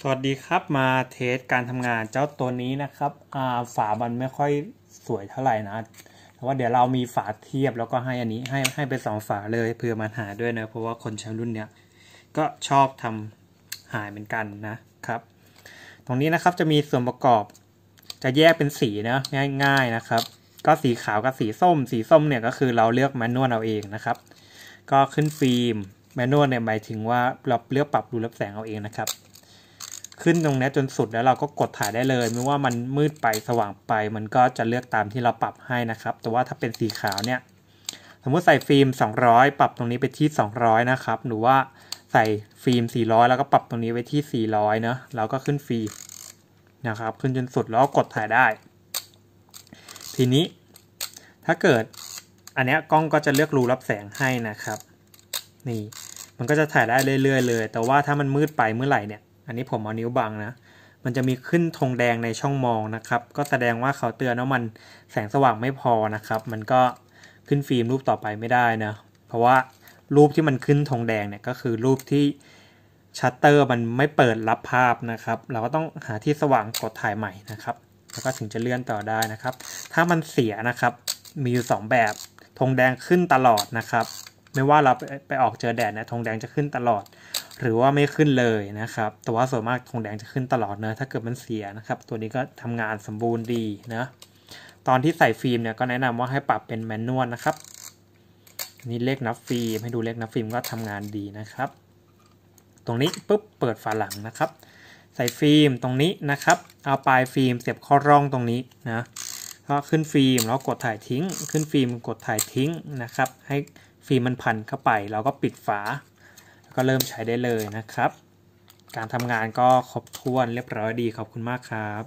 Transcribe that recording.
สวัสดีครับมาเทสการทำงานเจ้าตัวนี้นะครับ ฝา มันไม่ค่อยสวยเท่าไหร่นะแต่ว่าเดี๋ยวเรามีฝาเทียบแล้วก็ให้อันนี้ให้ให้ไปสองฝาเลยเพื่อมาหาด้วยนะเพราะว่าคนใช้รุ่นเนี้ยก็ชอบทำหายเหมือนกันนะครับ ตรงนี้นะครับจะมีส่วนประกอบจะแยกเป็นสีนะง่าย ๆนะครับ ก็สีขาวกับสีส้ม สีส้มเนี่ยก็คือเราเลือกแมนนวลเอาเองนะครับ ก็ขึ้นฟิล์มแมนนวลเนี่ยหมายถึงว่าเราเลือกปรับรูรับแสงเอาเองนะครับขึ้นตรงนี้จนสุดแล้วเราก็กดถ่ายได้เลย ไม่ว่ามันมืดไปสว่างไป มันก็จะเลือกตามที่เราปรับให้นะครับแต่ว่าถ้าเป็นสีขาวเนี่ยสมมติใส่ฟิล์ม 200 ปรับตรงนี้ไปที่ 200นะครับหรือว่าใส่ฟิล์ม 400 แล้วก็ปรับตรงนี้ไปที่ 400เนะเราก็ขึ้นฟิล์มนะครับขึ้นจนสุดแล้วก็กดถ่ายได้ ทีนี้ถ้าเกิดอันนี้กล้องก็จะเลือกรูรับแสงให้นะครับนี่มันก็จะถ่ายได้เรื่อยๆเลยแต่ว่าถ้ามันมืดไปเมื่อไหร่เนี่ยอันนี้ผมเอานิ้วบังนะ มันจะมีขึ้นธงแดงในช่องมองนะครับ ก็แสดงว่าเขาเตือนว่ามันแสงสว่างไม่พอนะครับ มันก็ขึ้นฟิล์มรูปต่อไปไม่ได้นะ เพราะว่ารูปที่มันขึ้นธงแดงเนี่ย ก็คือรูปที่ชัตเตอร์มันไม่เปิดรับภาพนะครับ เราก็ต้องหาที่สว่างกดถ่ายใหม่นะครับ แล้วก็ถึงจะเลื่อนต่อได้นะครับ ถ้ามันเสียนะครับ มีอยู่ 2 แบบธงแดงขึ้นตลอดนะครับ ไม่ว่าเราไปออกเจอแดดเนี่ยธงแดงจะขึ้นตลอดหรือว่าไม่ขึ้นเลยนะครับ แต่ว่าส่วนมากธงแดงจะขึ้นตลอดเนะถ้าเกิดมันเสียนะครับ ตัวนี้ก็ทำงานสมบูรณ์ดีนะ ตอนที่ใส่ฟิล์มเนี่ย ก็แนะนำว่าให้ปรับเป็นแมนนวลนะครับนี่เลขนับฟิล์ม ให้ดูเลขนับฟิล์มก็ทำงานดีนะครับ ตรงนี้ปุ๊บเปิดฝาหลังนะครับ ใส่ฟิล์มตรงนี้นะครับ เอาปลายฟิล์มเสียบข้อร่องตรงนี้นะก็ขึ้นฟิล์มแล้วกดถ่ายทิ้ง ขึ้นฟิล์มกดถ่ายทิ้งนะครับ ให้ฟิล์มมันพันเข้าไป เราก็ปิดฝาก็เริ่มใช้ได้เลยนะครับ การทำงานก็ครบถ้วนเรียบร้อยดี ขอบคุณมากครับ